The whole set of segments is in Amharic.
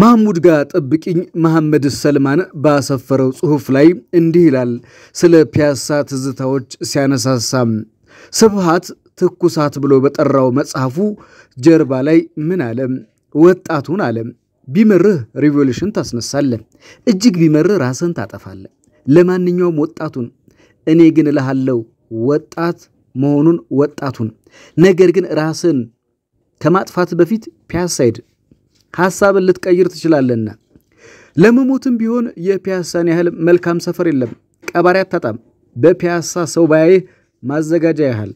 ማህሙድ ጋር ጠብቂኝ መሐመድ ሰልማን ባሰፈረው ጽሑፍ ላይ እንዲህ ይላል። ስለ ፒያሳ ትዝታዎች ሲያነሳሳም ስብሃት ትኩሳት ብሎ በጠራው መጽሐፉ ጀርባ ላይ ምን አለ? ወጣቱን አለ ቢመርህ ሪቮሉሽን ታስነሳለ እጅግ ቢመርህ ራስን ታጠፋለ ለማንኛውም ወጣቱን እኔ ግን እልሃለሁ ወጣት መሆኑን ወጣቱን ነገር ግን ራስን ከማጥፋት በፊት ፒያሳ ሂድ ሐሳብን ልትቀይር ትችላለና። ለመሞትም ቢሆን የፒያሳን ያህል መልካም ሰፈር የለም። ቀባሪ አታጣም። በፒያሳ ሰው ባያይህ ማዘጋጃ ያህል።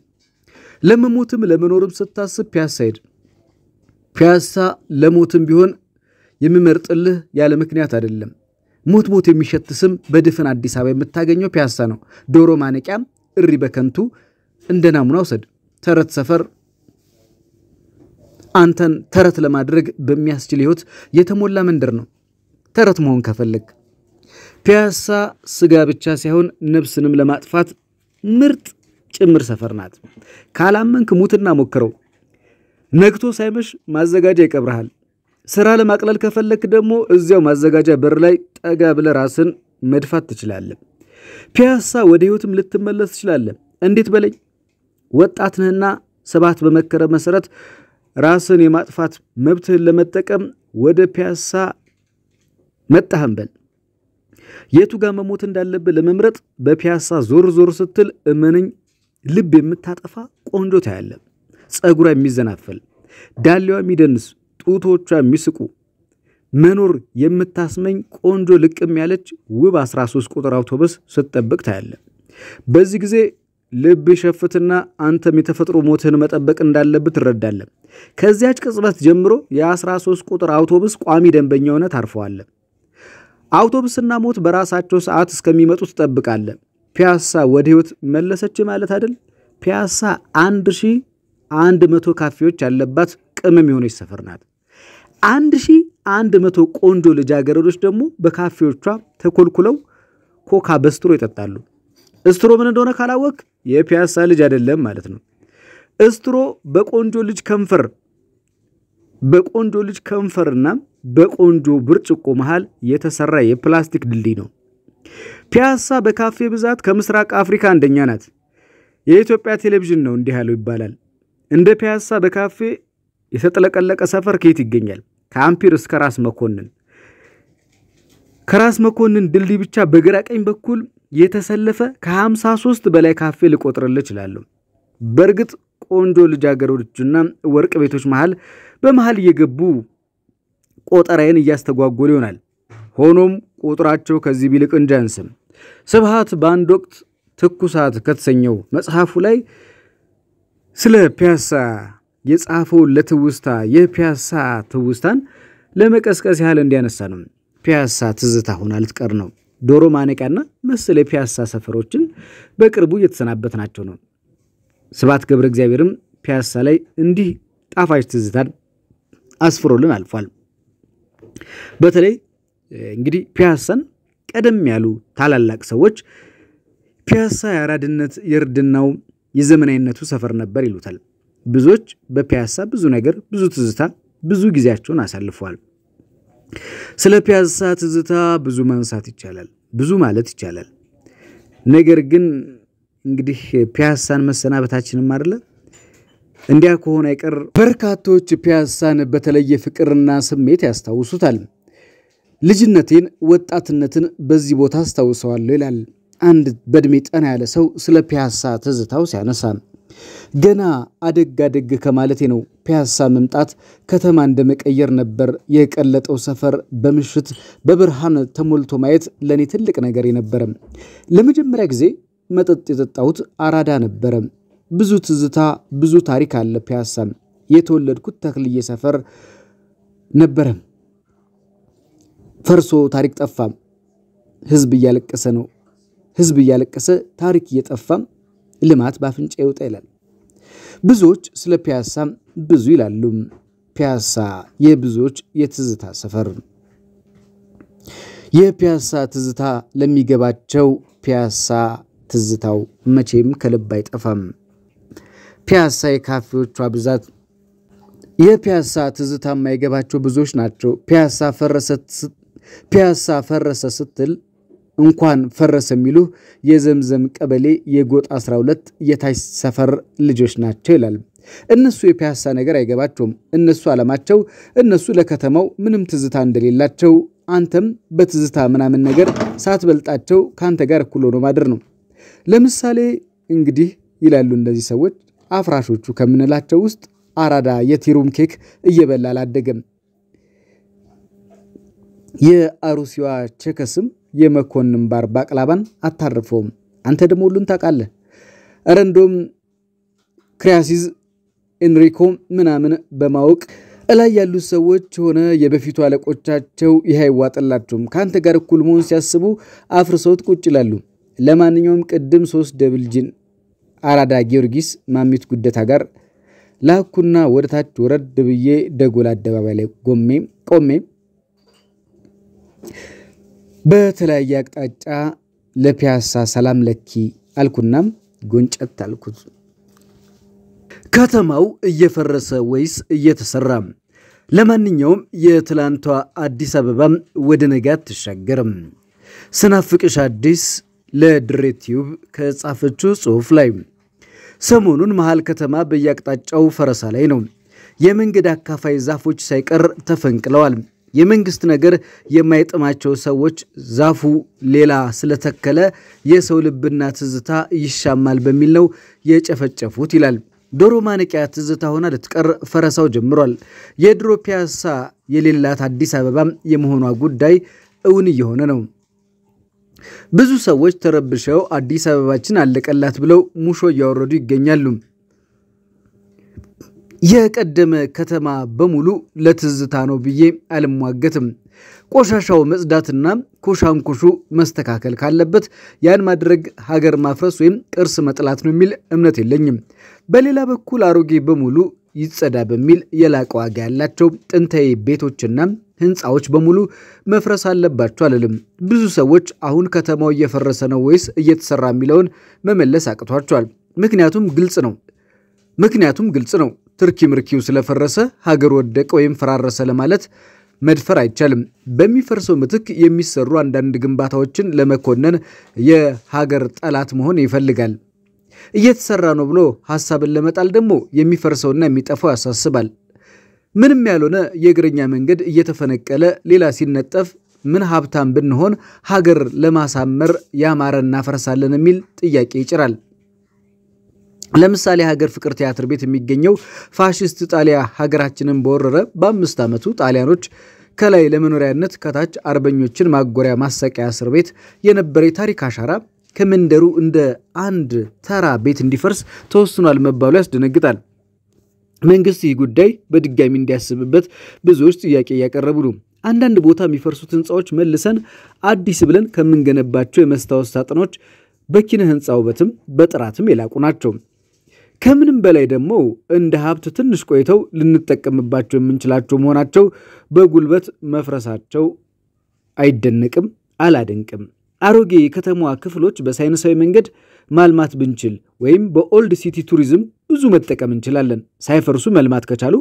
ለመሞትም ለመኖርም ስታስብ ፒያሳ ሄድ። ፒያሳ ለሞትም ቢሆን የሚመርጥልህ ያለ ምክንያት አይደለም። ሞት ሞት የሚሸት ስም በድፍን አዲስ አበባ የምታገኘው ፒያሳ ነው። ዶሮ ማነቂያም እሪ በከንቱ እንደ ናሙና ውሰድ። ተረት ሰፈር አንተን ተረት ለማድረግ በሚያስችል ህይወት የተሞላ መንደር ነው። ተረት መሆን ከፈለግ ፒያሳ ስጋ ብቻ ሳይሆን ነፍስንም ለማጥፋት ምርጥ ጭምር ሰፈር ናት። ካላመንክ ሙትና ሞክረው። ነግቶ ሳይመሽ ማዘጋጃ ይቀብረሃል። ስራ ለማቅለል ከፈለክ ደግሞ እዚያው ማዘጋጃ በር ላይ ጠጋ ብለ ራስን መድፋት ትችላለህ። ፒያሳ ወደ ህይወትም ልትመለስ ትችላለህ። እንዴት በለኝ ወጣት ነህና ስብሐት በመከረ መሰረት ራስን የማጥፋት መብትህን ለመጠቀም ወደ ፒያሳ መጣህም በል። የቱ ጋር መሞት እንዳለብህ ለመምረጥ በፒያሳ ዞር ዞር ስትል እመነኝ፣ ልብ የምታጠፋ ቆንጆ ታያለ ጸጉሯ የሚዘናፈል፣ ዳሌዋ የሚደንስ፣ ጡቶቿ የሚስቁ፣ መኖር የምታስመኝ ቆንጆ ልቅም ያለች ውብ 13 ቁጥር አውቶቡስ ስትጠብቅ ታያለ። በዚህ ጊዜ ልብ ይሸፍትና አንተም የተፈጥሮ ሞትህን መጠበቅ እንዳለብህ ትረዳለህ። ከዚያች ቅጽበት ጀምሮ የ13 ቁጥር አውቶቡስ ቋሚ ደንበኛ ሆነ ታርፈዋለህ። አውቶቡስና ሞት በራሳቸው ሰዓት እስከሚመጡ ትጠብቃለህ። ፒያሳ ወደ ህይወት መለሰች ማለት አይደል? ፒያሳ 1100 ካፌዎች ያለባት ቅመም የሆነች ሰፈር ናት። 1100 ቆንጆ ልጃገረዶች ደግሞ በካፌዎቿ ተኮልኩለው ኮካ በስትሮ ይጠጣሉ። እስትሮ ምን እንደሆነ ካላወቅ የፒያሳ ልጅ አይደለም ማለት ነው። እስትሮ በቆንጆ ልጅ ከንፈር በቆንጆ ልጅ ከንፈርና በቆንጆ ብርጭቆ መሃል የተሰራ የፕላስቲክ ድልድይ ነው። ፒያሳ በካፌ ብዛት ከምስራቅ አፍሪካ አንደኛ ናት። የኢትዮጵያ ቴሌቪዥን ነው እንዲህ ያለው ይባላል። እንደ ፒያሳ በካፌ የተጥለቀለቀ ሰፈር ከየት ይገኛል? ከአምፒር እስከ ራስ መኮንን ከራስ መኮንን ድልድይ ብቻ በግራ ቀኝ በኩል የተሰለፈ ከ53 በላይ ካፌ ልቆጥርል እችላለሁ። በእርግጥ ቆንጆ ልጃገረዶችና ወርቅ ቤቶች መሃል በመሃል እየገቡ ቆጠራዬን እያስተጓጎሉ ይሆናል። ሆኖም ቁጥራቸው ከዚህ ቢልቅ እንጃንስም። ስብሃት በአንድ ወቅት ትኩሳት ከተሰኘው መጽሐፉ ላይ ስለ ፒያሳ የጻፈውን ለትውስታ የፒያሳ ትውስታን ለመቀስቀስ ያህል እንዲያነሳ ነው። ፒያሳ ትዝታ ሆና ልትቀር ነው። ዶሮ ማነቂያና መሰል የፒያሳ ሰፈሮችን በቅርቡ እየተሰናበትናቸው ነው። ስብሐት ገብረ እግዚአብሔርም ፒያሳ ላይ እንዲህ ጣፋጭ ትዝታን አስፍሮልን አልፏል። በተለይ እንግዲህ ፒያሳን ቀደም ያሉ ታላላቅ ሰዎች ፒያሳ የአራድነት የእርድናው የዘመናዊነቱ ሰፈር ነበር ይሉታል። ብዙዎች በፒያሳ ብዙ ነገር፣ ብዙ ትዝታ፣ ብዙ ጊዜያቸውን አሳልፈዋል። ስለ ፒያሳ ትዝታ ብዙ ማንሳት ይቻላል፣ ብዙ ማለት ይቻላል። ነገር ግን እንግዲህ ፒያሳን መሰናበታችንም አይደለ እንዲያ ከሆነ አይቀር በርካቶች ፒያሳን በተለየ ፍቅርና ስሜት ያስታውሱታል። ልጅነቴን፣ ወጣትነትን በዚህ ቦታ አስታውሰዋለሁ ይላል አንድ በእድሜ ጠና ያለ ሰው ስለ ፒያሳ ትዝታው ሲያነሳ ገና አደግ አደግ ከማለቴ ነው ፒያሳ መምጣት ከተማ እንደመቀየር ነበር። የቀለጠው ሰፈር በምሽት በብርሃን ተሞልቶ ማየት ለእኔ ትልቅ ነገር የነበረም። ለመጀመሪያ ጊዜ መጠጥ የጠጣሁት አራዳ ነበረ። ብዙ ትዝታ፣ ብዙ ታሪክ አለ ፒያሳ። የተወለድኩት ተክልዬ ሰፈር ነበረ። ፈርሶ ታሪክ ጠፋም። ህዝብ እያለቀሰ ነው ህዝብ እያለቀሰ ታሪክ እየጠፋም ልማት በአፍንጫ ይወጣ ይላል። ብዙዎች ስለ ፒያሳ ብዙ ይላሉ። ፒያሳ የብዙዎች የትዝታ ሰፈር። የፒያሳ ትዝታ ለሚገባቸው ፒያሳ ትዝታው መቼም ከልብ አይጠፋም። ፒያሳ የካፌዎቿ ብዛት፣ የፒያሳ ትዝታ የማይገባቸው ብዙዎች ናቸው። ፒያሳ ፈረሰ ስትል እንኳን ፈረሰ የሚሉ የዘምዘም ቀበሌ የጎጥ 12 የታች ሰፈር ልጆች ናቸው ይላል። እነሱ የፒያሳ ነገር አይገባቸውም። እነሱ አለማቸው እነሱ ለከተማው ምንም ትዝታ እንደሌላቸው አንተም በትዝታ ምናምን ነገር ሳትበልጣቸው ከአንተ ጋር እኩል ሆኖ ማደር ነው። ለምሳሌ እንግዲህ ይላሉ እነዚህ ሰዎች አፍራሾቹ ከምንላቸው ውስጥ አራዳ የቲሩም ኬክ እየበላ አላደገም። የአሩሲዋ ቸከስም የመኮንን ባር ባቅላባን አታርፈውም። አንተ ደግሞ ሁሉን ታውቃለህ። ኧረ እንደውም ክሪያሲዝ ኤንሪኮ ምናምን በማወቅ እላይ ያሉት ሰዎች ሆነ የበፊቱ አለቆቻቸው ይህ አይዋጥላቸውም። ከአንተ ጋር እኩል መሆን ሲያስቡ አፍርሰውት ቁጭ ይላሉ። ለማንኛውም ቅድም ሶስት ደብልጅን አራዳ ጊዮርጊስ ማሚት ጉደታ ጋር ላኩና ወደታች ወረድ ብዬ ደጎል አደባባይ ላይ ቆሜ በተለያየ አቅጣጫ ለፒያሳ ሰላም ለኪ አልኩናም ጎንጨት አልኩት። ከተማው እየፈረሰ ወይስ እየተሰራ? ለማንኛውም የትላንቷ አዲስ አበባም ወደ ነገ አትሻገርም። ስናፍቅሽ አዲስ ለድሬ ቲዩብ ከጻፈችው ጽሑፍ ላይ ሰሞኑን መሃል ከተማ በየአቅጣጫው ፈረሳ ላይ ነው። የመንገድ አካፋይ ዛፎች ሳይቀር ተፈንቅለዋል። የመንግስት ነገር የማይጥማቸው ሰዎች ዛፉ ሌላ ስለተከለ የሰው ልብና ትዝታ ይሻማል በሚል ነው የጨፈጨፉት ይላል። ዶሮ ማነቂያ ትዝታ ሆና ልትቀር ፈረሳው ጀምሯል። የድሮ ፒያሳ የሌላት አዲስ አበባም የመሆኗ ጉዳይ እውን እየሆነ ነው። ብዙ ሰዎች ተረብሸው አዲስ አበባችን አለቀላት ብለው ሙሾ እያወረዱ ይገኛሉ። የቀደመ ከተማ በሙሉ ለትዝታ ነው ብዬ አልሟገትም። ቆሻሻው መጽዳትና ኮሻንኮሹ መስተካከል ካለበት ያን ማድረግ ሀገር ማፍረስ ወይም ቅርስ መጥላት ነው የሚል እምነት የለኝም። በሌላ በኩል አሮጌ በሙሉ ይጸዳ በሚል የላቀ ዋጋ ያላቸው ጥንታዊ ቤቶችና ህንፃዎች በሙሉ መፍረስ አለባቸው አልልም። ብዙ ሰዎች አሁን ከተማው እየፈረሰ ነው ወይስ እየተሰራ የሚለውን መመለስ አቅቷቸዋል። ምክንያቱም ግልጽ ነው ምክንያቱም ግልጽ ነው። ትርኪ ምርኪው ስለፈረሰ ሀገር ወደቀ ወይም ፈራረሰ ለማለት መድፈር አይቻልም። በሚፈርሰው ምትክ የሚሰሩ አንዳንድ ግንባታዎችን ለመኮነን የሀገር ጠላት መሆን ይፈልጋል። እየተሰራ ነው ብሎ ሀሳብን ለመጣል ደግሞ የሚፈርሰውና የሚጠፋው ያሳስባል። ምንም ያልሆነ የእግረኛ መንገድ እየተፈነቀለ ሌላ ሲነጠፍ ምን ሀብታም ብንሆን ሀገር ለማሳመር ያማረ እናፈርሳለን የሚል ጥያቄ ይጭራል። ለምሳሌ ሀገር ፍቅር ቲያትር ቤት የሚገኘው ፋሽስት ጣሊያ ሀገራችንን በወረረ በአምስት ዓመቱ ጣሊያኖች ከላይ ለመኖሪያነት ከታች አርበኞችን ማጎሪያ ማሰቂያ እስር ቤት የነበረ የታሪክ አሻራ ከመንደሩ እንደ አንድ ተራ ቤት እንዲፈርስ ተወስኗል መባሉ ያስደነግጣል። መንግስት ይህ ጉዳይ በድጋሚ እንዲያስብበት ብዙዎች ጥያቄ እያቀረቡ ነው። አንዳንድ ቦታ የሚፈርሱት ህንፃዎች መልሰን አዲስ ብለን ከምንገነባቸው የመስታወት ሳጥኖች በኪነ ህንፃ ውበትም በጥራትም የላቁ ናቸው። ከምንም በላይ ደግሞ እንደ ሀብት ትንሽ ቆይተው ልንጠቀምባቸው የምንችላቸው መሆናቸው በጉልበት መፍረሳቸው አይደነቅም፣ አላደንቅም። አሮጌ የከተማዋ ክፍሎች በሳይንሳዊ መንገድ ማልማት ብንችል ወይም በኦልድ ሲቲ ቱሪዝም ብዙ መጠቀም እንችላለን። ሳይፈርሱ መልማት ከቻሉ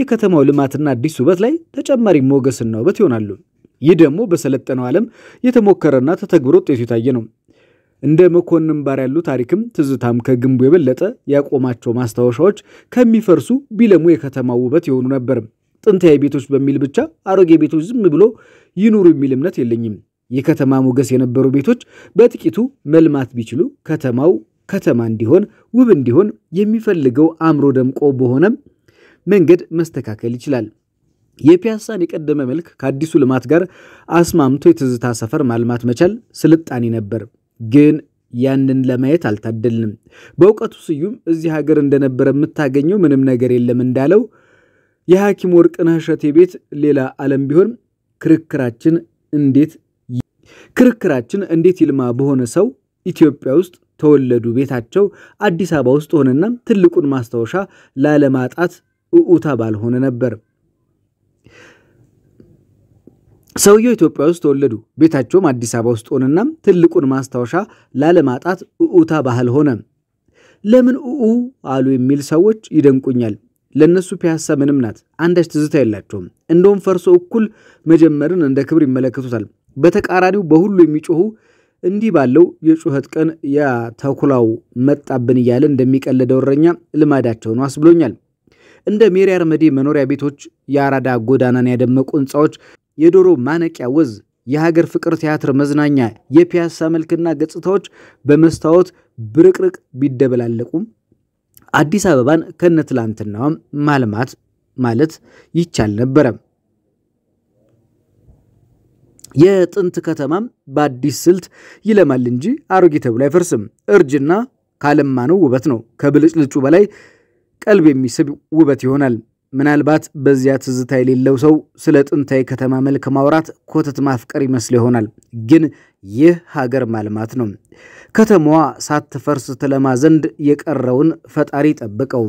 የከተማው ልማትና አዲስ ውበት ላይ ተጨማሪ ሞገስና ውበት ይሆናሉ። ይህ ደግሞ በሰለጠነው ዓለም የተሞከረና ተተግብሮ ውጤቱ የታየ ነው። እንደ መኮንን ባር ያሉ ታሪክም ትዝታም ከግንቡ የበለጠ ያቆማቸው ማስታወሻዎች ከሚፈርሱ ቢለሙ የከተማ ውበት የሆኑ ነበር። ጥንታዊ ቤቶች በሚል ብቻ አሮጌ ቤቶች ዝም ብሎ ይኑሩ የሚል እምነት የለኝም። የከተማ ሞገስ የነበሩ ቤቶች በጥቂቱ መልማት ቢችሉ ከተማው ከተማ እንዲሆን ውብ እንዲሆን የሚፈልገው አእምሮ ደምቆ በሆነ መንገድ መስተካከል ይችላል። የፒያሳን የቀደመ መልክ ከአዲሱ ልማት ጋር አስማምቶ የትዝታ ሰፈር ማልማት መቻል ስልጣኔ ነበር። ግን ያንን ለማየት አልታደልንም። በእውቀቱ ስዩም እዚህ ሀገር እንደነበረ የምታገኘው ምንም ነገር የለም እንዳለው የሐኪም ወርቅነህ እሸቴ ቤት ሌላ ዓለም ቢሆን ክርክራችን እንዴት ክርክራችን እንዴት ይልማ በሆነ ሰው ኢትዮጵያ ውስጥ ተወለዱ ቤታቸው አዲስ አበባ ውስጥ ሆነና ትልቁን ማስታወሻ ላለማጣት እዑታ ባልሆነ ነበር። ሰውየው ኢትዮጵያ ውስጥ ተወለዱ። ቤታቸውም አዲስ አበባ ውስጥ ሆነና ትልቁን ማስታወሻ ላለማጣት እዑታ ባህል ሆነ። ለምን እዑ አሉ የሚል ሰዎች ይደንቁኛል። ለእነሱ ፒያሳ ምንም ናት፣ አንዳች ትዝታ የላቸውም። እንደውም ፈርሶ እኩል መጀመርን እንደ ክብር ይመለከቱታል። በተቃራኒው በሁሉ የሚጮኹ እንዲህ ባለው የጩኸት ቀን የተኩላው ተኩላው መጣብን እያለ እንደሚቀለደው እረኛ ልማዳቸው ነው አስብሎኛል። እንደ ሜሪ አርመዴ መኖሪያ ቤቶች የአራዳ ጎዳናን ያደመቁ ህንፃዎች። የዶሮ ማነቂያ ወዝ፣ የሀገር ፍቅር ቲያትር መዝናኛ፣ የፒያሳ መልክና ገጽታዎች በመስታወት ብርቅርቅ ቢደበላለቁም አዲስ አበባን ከነትላንትናዋም ማልማት ማለት ይቻል ነበረ። የጥንት ከተማም በአዲስ ስልት ይለማል እንጂ አሮጌ ተብሎ አይፈርስም። እርጅና ካለማነው ውበት ነው። ከብልጭልጩ በላይ ቀልብ የሚስብ ውበት ይሆናል። ምናልባት በዚያ ትዝታ የሌለው ሰው ስለ ጥንታዊ ከተማ መልክ ማውራት ኮተት ማፍቀር ይመስል ይሆናል። ግን ይህ ሀገር ማልማት ነው። ከተማዋ ሳትፈርስ ትለማ ዘንድ የቀረውን ፈጣሪ ጠብቀው።